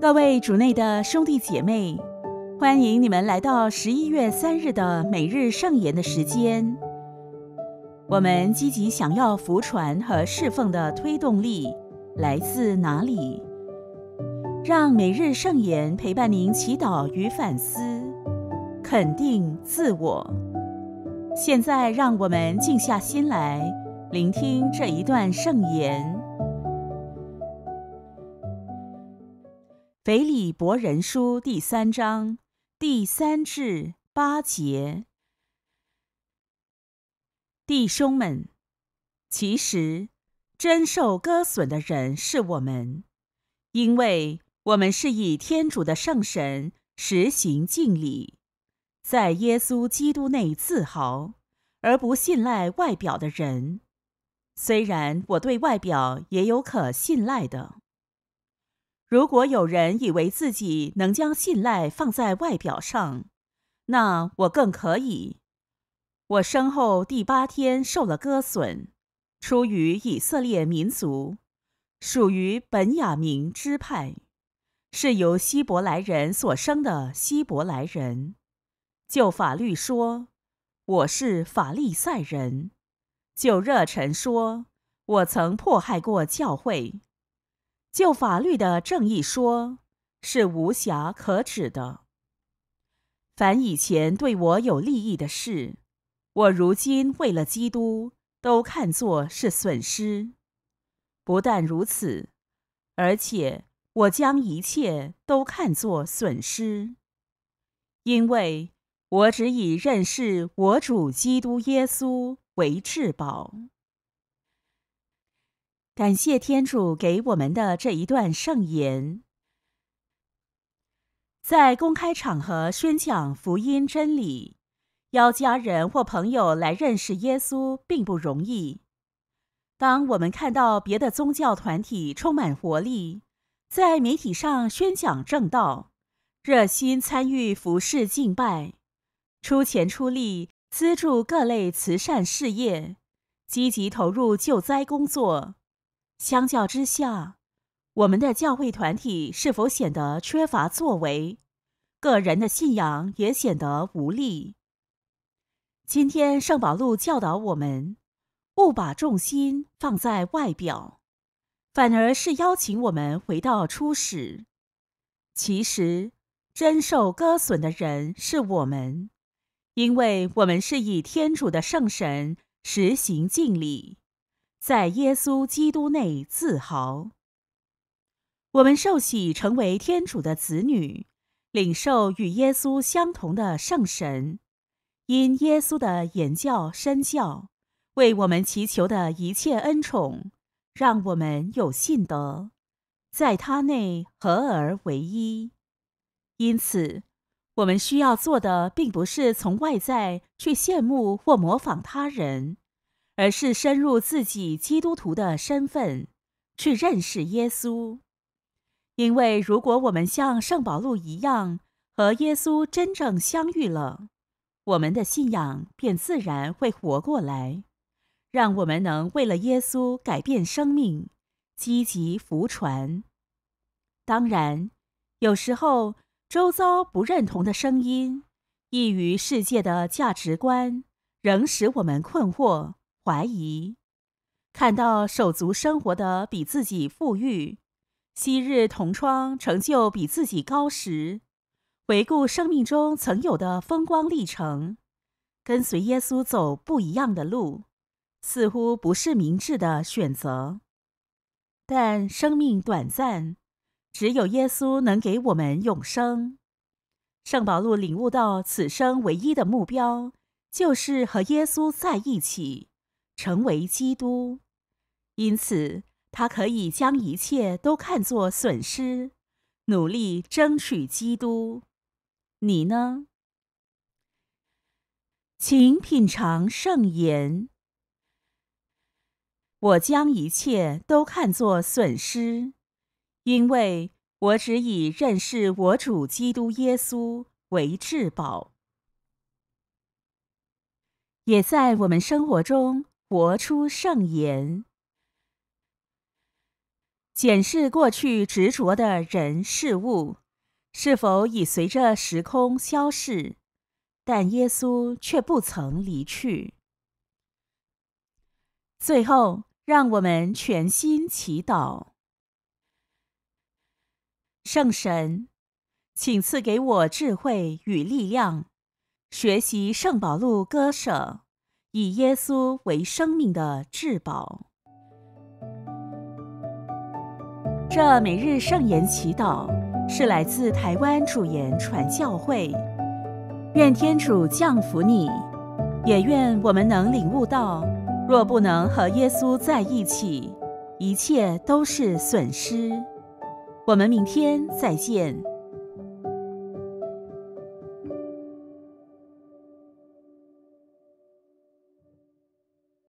各位主内的兄弟姐妹，欢迎你们来到十一月三日的每日圣言的时间。我们积极想要服传和侍奉的推动力来自哪里？让每日圣言陪伴您祈祷与反思，肯定自我。现在，让我们静下心来，聆听这一段圣言。腓利伯人书第三章第三至八节，弟兄们，其实真受割损的人是我们，因为我们是以天主的圣神实行敬礼，在耶稣基督内自豪而不信赖外表的人。虽然我对外表也有可信赖的。如果有人以为自己能将信赖放在外表上，那我更可以。我生后第八天受了割损，出于以色列民族，属于本雅明支派，是由希伯来人所生的希伯来人。就法律说，我是法利赛人；就热忱说，我曾迫害过教会。就法律的正义说，是无瑕可指的。凡以前对我有利益的事，我如今为了基督，都看作是损失。不但如此，而且我将一切都看作损失，因为我只以认识我主基督耶稣为至宝。感谢天主给我们的这一段圣言。在公开场合宣讲福音真理，邀家人或朋友来认识耶稣，并不容易。当我们看到别的宗教团体充满活力，在媒体上宣讲正道，热心参与服饰敬拜，出钱出力资助各类慈善事业，积极投入救灾工作，相较之下，我们的教会团体是否显得缺乏作为？个人的信仰也显得无力。今天圣保禄教导我们，勿把重心放在外表，反而是邀请我们回到初始。其实，真受割损的人是我们，因为我们是以天主的圣神实行敬礼。在耶稣基督内自豪，我们受喜成为天主的子女，领受与耶稣相同的圣神，因耶稣的言教身教为我们祈求的一切恩宠，让我们有信德，在他内合而为一。因此，我们需要做的并不是从外在去羡慕或模仿他人。而是深入自己基督徒的身份，去认识耶稣。因为如果我们像圣保禄一样和耶稣真正相遇了，我们的信仰便自然会活过来，让我们能为了耶稣改变生命，积极服传。当然，有时候周遭不认同的声音，异于世界的价值观，仍使我们困惑。怀疑，看到手足生活的比自己富裕，昔日同窗成就比自己高时，回顾生命中曾有的风光历程，跟随耶稣走不一样的路，似乎不是明智的选择。但生命短暂，只有耶稣能给我们永生。圣保禄领悟到，此生唯一的目标就是和耶稣在一起。成为基督，因此他可以将一切都看作损失，努力争取基督。你呢？请品尝圣言。我将一切都看作损失，因为我只以认识我主基督耶稣为至宝。也在我们生活中。活出圣言，检视过去执着的人事物，是否已随着时空消逝？但耶稣却不曾离去。最后，让我们全心祈祷：圣神，请赐给我智慧与力量，学习圣保禄割舍。以耶稣为生命的至宝。这每日圣言祈祷是来自台湾主言传教会。愿天主降福你，也愿我们能领悟到，若不能和耶稣在一起，一切都是损失。我们明天再见。